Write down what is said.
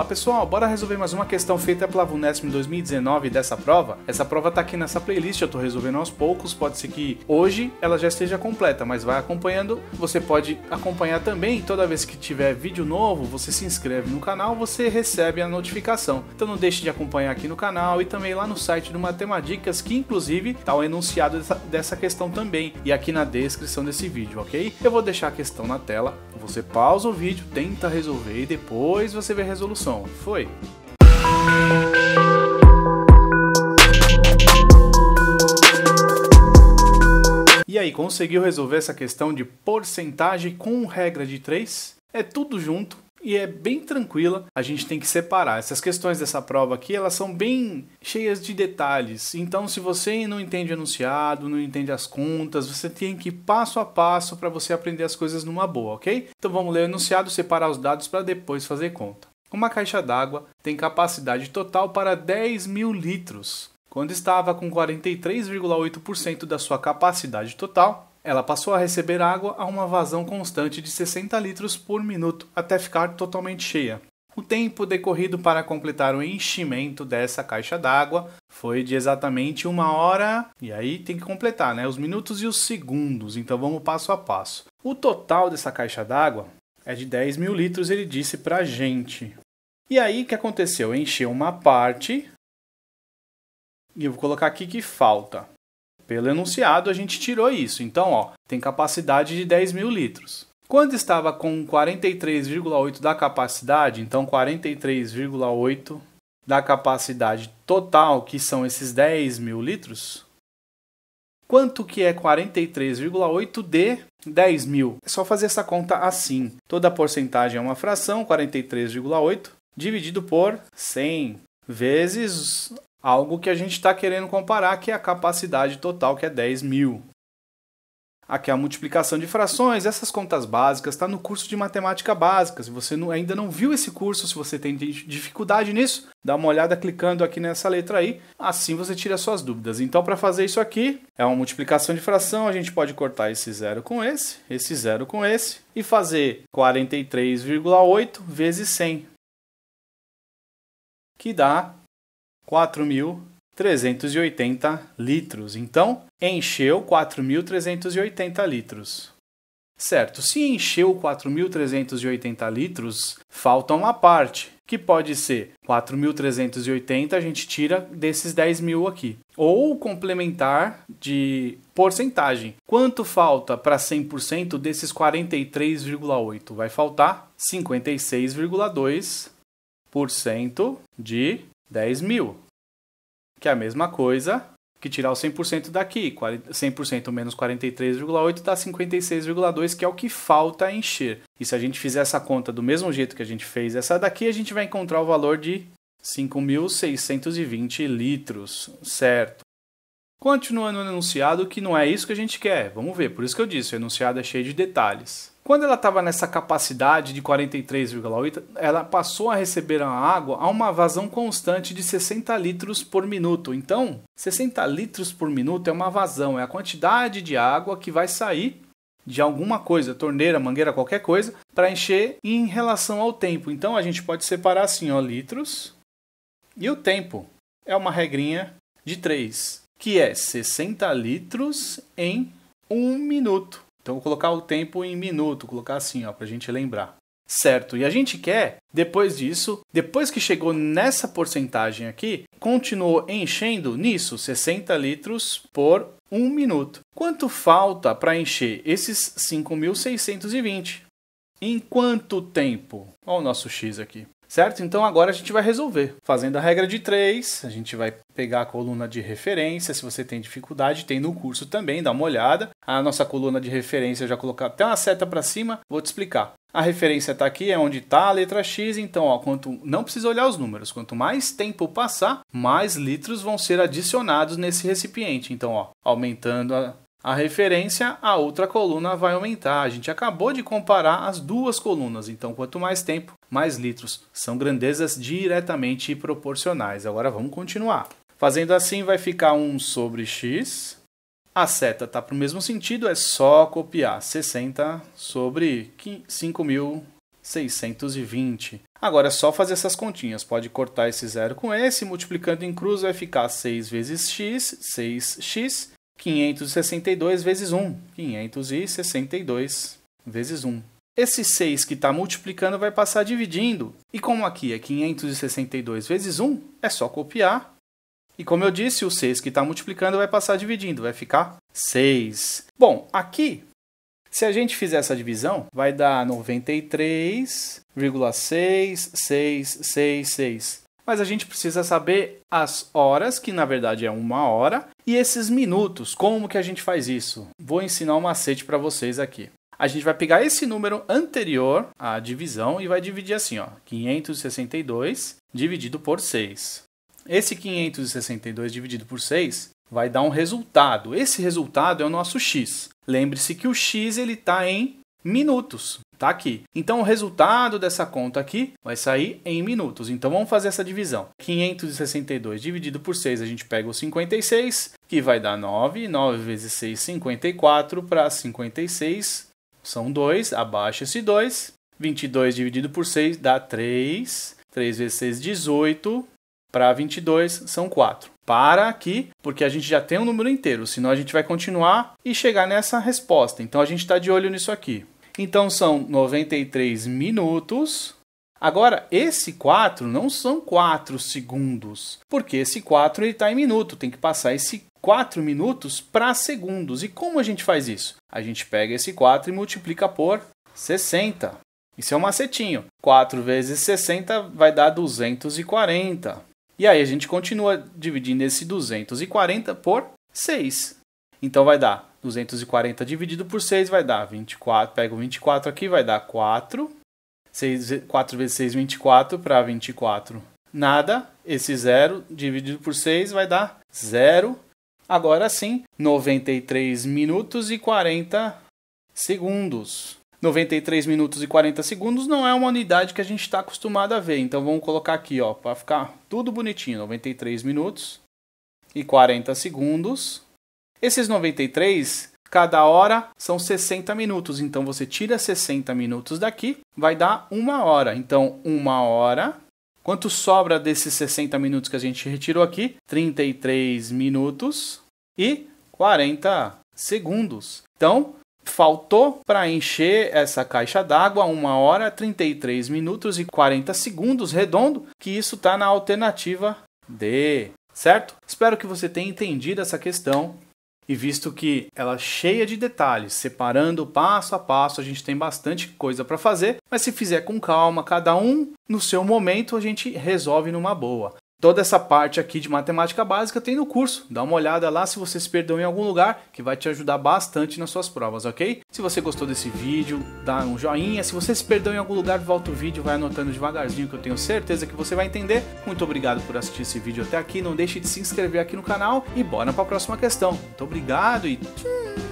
Olá pessoal, bora resolver mais uma questão feita pela Vunesp em 2019 dessa prova? Essa prova tá aqui nessa playlist, eu tô resolvendo aos poucos, pode ser que hoje ela já esteja completa, mas vai acompanhando, você pode acompanhar também, toda vez que tiver vídeo novo, você se inscreve no canal, você recebe a notificação. Então não deixe de acompanhar aqui no canal e também lá no site do Matemadicas, que inclusive tá o enunciado dessa questão também, e aqui na descrição desse vídeo, ok? Eu vou deixar a questão na tela, você pausa o vídeo, tenta resolver e depois você vê a resolução som. Foi! E aí, conseguiu resolver essa questão de porcentagem com regra de 3? É tudo junto e é bem tranquila. A gente tem que separar. Essas questões dessa prova aqui, elas são bem cheias de detalhes. Então, se você não entende o enunciado, não entende as contas, você tem que ir passo a passo para você aprender as coisas numa boa, ok? Então, vamos ler o enunciado, separar os dados para depois fazer conta. Uma caixa d'água tem capacidade total para 10 mil litros. Quando estava com 43,8% da sua capacidade total, ela passou a receber água a uma vazão constante de 60 litros por minuto até ficar totalmente cheia. O tempo decorrido para completar o enchimento dessa caixa d'água foi de exatamente uma hora. E aí tem que completar, né? Os minutos e os segundos. Então vamos passo a passo. O total dessa caixa d'água é de 10 mil litros, ele disse para a gente. E aí, o que aconteceu? Encheu uma parte, e eu vou colocar aqui que falta. Pelo enunciado, a gente tirou isso. Então, ó, tem capacidade de 10 mil litros. Quando estava com 43,8 da capacidade, então 43,8 da capacidade total, que são esses 10 mil litros, Quanto que é 43,8 de 10 mil? É só fazer essa conta assim. Toda porcentagem é uma fração, 43,8 dividido por 100 vezes algo que a gente está querendo comparar, que é a capacidade total, que é 10 mil. Aqui é a multiplicação de frações, essas contas básicas, está no curso de matemática básica. Se você não, ainda não viu esse curso, se você tem dificuldade nisso, dá uma olhada clicando aqui nessa letra aí, assim você tira suas dúvidas. Então, para fazer isso aqui, é uma multiplicação de fração, a gente pode cortar esse zero com esse, esse zero com esse, e fazer 43,8 vezes 100, que dá 4.000. 380 litros. Então, encheu 4.380 litros. Certo, se encheu 4.380 litros, falta uma parte, que pode ser 4.380 a gente tira desses 10.000 aqui. Ou complementar de porcentagem. Quanto falta para 100% desses 43,8? Vai faltar 56,2% de 10.000 que é a mesma coisa que tirar o 100% daqui. 100% menos 43,8 dá 56,2, que é o que falta encher. E se a gente fizer essa conta do mesmo jeito que a gente fez essa daqui, a gente vai encontrar o valor de 5.620 litros, certo? Continuando no enunciado, que não é isso que a gente quer. Vamos ver, por isso que eu disse, o enunciado é cheio de detalhes. Quando ela estava nessa capacidade de 43,8, ela passou a receber a água a uma vazão constante de 60 litros por minuto. Então, 60 litros por minuto é uma vazão, é a quantidade de água que vai sair de alguma coisa, torneira, mangueira, qualquer coisa, para encher em relação ao tempo. Então a gente pode separar assim, ó, litros e o tempo. É uma regrinha de 3, que é 60 litros em 1 minuto. Então vou colocar o tempo em minuto, colocar assim, ó, para a gente lembrar. Certo, e a gente quer, depois disso, depois que chegou nessa porcentagem aqui, continuou enchendo nisso 60 litros por 1 minuto. Quanto falta para encher esses 5.620? Em quanto tempo? Olha o nosso X aqui certo? Então agora a gente vai resolver. Fazendo a regra de 3, a gente vai pegar a coluna de referência, se você tem dificuldade, tem no curso também, dá uma olhada. A nossa coluna de referência eu já colocar até uma seta para cima, vou te explicar. A referência está aqui, é onde está a letra X, então ó, quanto, não precisa olhar os números. Quanto mais tempo passar, mais litros vão ser adicionados nesse recipiente. Então, ó, aumentando a, a referência à outra coluna vai aumentar. A gente acabou de comparar as duas colunas, então quanto mais tempo, mais litros. São grandezas diretamente proporcionais. Agora vamos continuar. Fazendo assim, vai ficar 1 sobre x. A seta está para o mesmo sentido, é só copiar 60 sobre 5.620. Agora é só fazer essas continhas. Pode cortar esse zero com esse, multiplicando em cruz vai ficar 6 vezes x, 6x, 562 vezes 1, 562 vezes 1. Esse 6 que está multiplicando vai passar dividindo. E como aqui é 562 vezes 1, é só copiar. E como eu disse, o 6 que está multiplicando vai passar dividindo, vai ficar 6. Bom, aqui, se a gente fizer essa divisão, vai dar 93,66666 mas a gente precisa saber as horas, que na verdade é uma hora, e esses minutos. Como que a gente faz isso? Vou ensinar um macete para vocês aqui. A gente vai pegar esse número anterior à divisão e vai dividir assim, ó, 562 dividido por 6. Esse 562 dividido por 6 vai dar um resultado. Esse resultado é o nosso x. Lembre-se que o x ele está em minutos. Tá aqui. Então o resultado dessa conta aqui vai sair em minutos. Então vamos fazer essa divisão. 562 dividido por 6, a gente pega o 56, que vai dar 9. 9 vezes 6, 54 para 56 são 2. Abaixa esse 2. 22 dividido por 6 dá 3. 3 vezes 6, 18. Para 22 são 4 para aqui, porque a gente já tem o um número inteiro, senão a gente vai continuar e chegar nessa resposta. Então a gente está de olho nisso aqui. Então são 93 minutos. Agora, esse 4 não são 4 segundos, porque esse 4 está em minuto, tem que passar esse 4 minutos para segundos. E como a gente faz isso? A gente pega esse 4 e multiplica por 60. Isso é um macetinho. 4 vezes 60 vai dar 240. E aí a gente continua dividindo esse 240 por 6. Então vai dar 240 dividido por 6 vai dar 24. Pego 24 aqui, vai dar 4. 6, 4 vezes 6, 24 para 24. Nada. Esse zero dividido por 6 vai dar 0. Agora sim, 93 minutos e 40 segundos. 93 minutos e 40 segundos não é uma unidade que a gente está acostumado a ver. Então vamos colocar aqui, ó, para ficar tudo bonitinho, 93 minutos e 40 segundos. Esses 93, cada hora são 60 minutos. Então você tira 60 minutos daqui, vai dar uma hora. Então uma hora Quanto sobra desses 60 minutos que a gente retirou aqui? 33 minutos e 40 segundos. Então, Faltou para encher essa caixa d'água 1 hora 33 minutos e 40 segundos redondo, que isso está na alternativa D, certo? Espero que você tenha entendido essa questão. E visto que ela é cheia de detalhes, separando passo a passo, a gente tem bastante coisa para fazer, mas se fizer com calma, cada um no seu momento, a gente resolve numa boa. Toda essa parte aqui de matemática básica tem no curso. Dá uma olhada lá se você se perdeu em algum lugar, que vai te ajudar bastante nas suas provas, ok? Se você gostou desse vídeo, dá um joinha. Se você se perdeu em algum lugar, volta o vídeo, vai anotando devagarzinho que eu tenho certeza que você vai entender. Muito obrigado por assistir esse vídeo até aqui. Não deixe de se inscrever aqui no canal e bora para a próxima questão. Muito obrigado e tchau!